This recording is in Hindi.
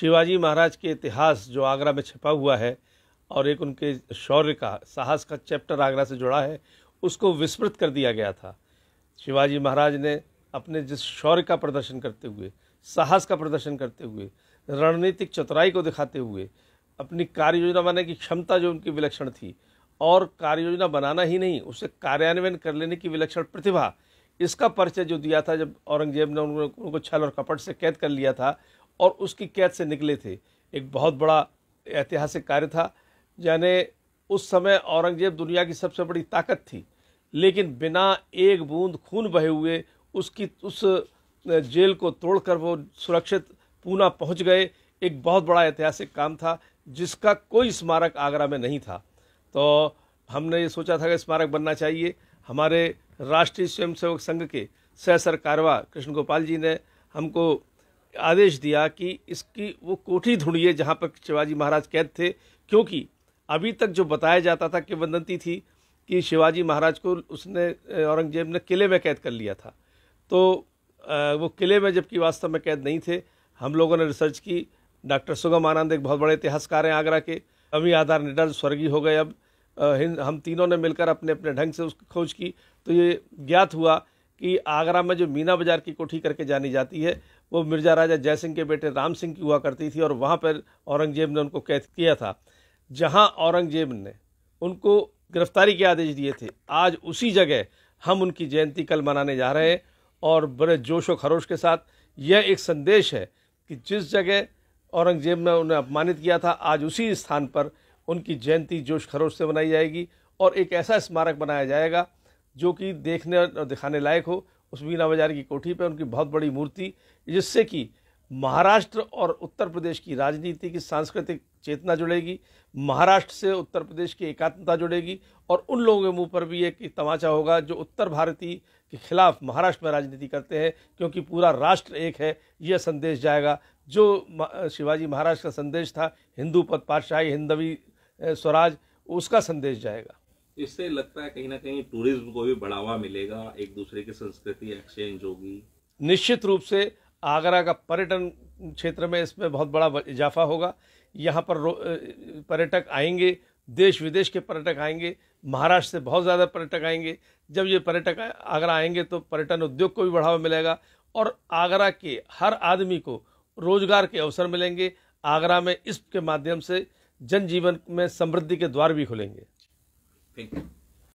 शिवाजी महाराज के इतिहास जो आगरा में छिपा हुआ है और एक उनके शौर्य का साहस का चैप्टर आगरा से जुड़ा है उसको विस्मृत कर दिया गया था शिवाजी महाराज ने अपने जिस शौर्य का प्रदर्शन करते हुए साहस का प्रदर्शन करते हुए रणनीतिक चतुराई को दिखाते हुए अपनी कार्य योजना बनाने की क्षमता जो उनकी विलक्षण थी और कार्य योजना बनाना ही नहीं उसे कार्यान्वयन कर लेने की विलक्षण प्रतिभा इसका परिचय जो दिया था जब औरंगजेब ने उनको छल और कपट से कैद कर लिया था और उसकी कैद से निकले थे एक बहुत बड़ा ऐतिहासिक कार्य था यानी उस समय औरंगजेब दुनिया की सबसे बड़ी ताकत थी लेकिन बिना एक बूंद खून बहे हुए उसकी उस जेल को तोड़कर वो सुरक्षित पूना पहुंच गए एक बहुत बड़ा ऐतिहासिक काम था जिसका कोई स्मारक आगरा में नहीं था तो हमने ये सोचा था कि स्मारक बनना चाहिए हमारे राष्ट्रीय स्वयंसेवक संघ के सहसर कारवा कृष्ण गोपाल जी ने हमको आदेश दिया कि इसकी वो कोठी ढूंढिए जहाँ पर शिवाजी महाराज कैद थे क्योंकि अभी तक जो बताया जाता था कि वंदंती थी कि शिवाजी महाराज को उसने औरंगजेब ने किले में कैद कर लिया था तो वो किले में जबकि वास्तव में कैद नहीं थे हम लोगों ने रिसर्च की डॉक्टर सुगम आनंद एक बहुत बड़े इतिहासकार हैं आगरा के अमी आधार निडर स्वर्गीय हो गए अब हम तीनों ने मिलकर अपने अपने ढंग से उसकी खोज की तो ये ज्ञात हुआ कि आगरा में जो मीना बाजार की कोठी करके जानी जाती है वो मिर्जा राजा जय सिंह के बेटे राम सिंह की हुआ करती थी और वहाँ पर औरंगजेब ने उनको कैद किया था जहाँ औरंगजेब ने उनको गिरफ्तारी के आदेश दिए थे आज उसी जगह हम उनकी जयंती कल मनाने जा रहे हैं और बड़े जोश व खरोश के साथ यह एक संदेश है कि जिस जगह औरंगजेब ने उन्हें अपमानित किया था आज उसी स्थान पर उनकी जयंती जोश खरोश से मनाई जाएगी और एक ऐसा स्मारक बनाया जाएगा जो कि देखने और दिखाने लायक हो उस मीना बाजार की कोठी पर उनकी बहुत बड़ी मूर्ति जिससे कि महाराष्ट्र और उत्तर प्रदेश की राजनीति की सांस्कृतिक चेतना जुड़ेगी महाराष्ट्र से उत्तर प्रदेश की एकात्मता जुड़ेगी और उन लोगों के मुंह पर भी एक तमाचा होगा जो उत्तर भारतीय के खिलाफ महाराष्ट्र में राजनीति करते हैं क्योंकि पूरा राष्ट्र एक है यह संदेश जाएगा जो शिवाजी महाराज का संदेश था हिंदू पद पातशाही हिंदवी स्वराज उसका संदेश जाएगा इससे लगता है कहीं ना कहीं टूरिज्म को भी बढ़ावा मिलेगा एक दूसरे की संस्कृति एक्सचेंज होगी निश्चित रूप से आगरा का पर्यटन क्षेत्र में इसमें बहुत बड़ा इजाफा होगा यहाँ पर पर्यटक आएंगे देश विदेश के पर्यटक आएंगे महाराष्ट्र से बहुत ज़्यादा पर्यटक आएंगे जब ये पर्यटक आगरा आएंगे तो पर्यटन उद्योग को भी बढ़ावा मिलेगा और आगरा के हर आदमी को रोजगार के अवसर मिलेंगे आगरा में इसके माध्यम से जनजीवन में समृद्धि के द्वार भी खुलेंगे Pink.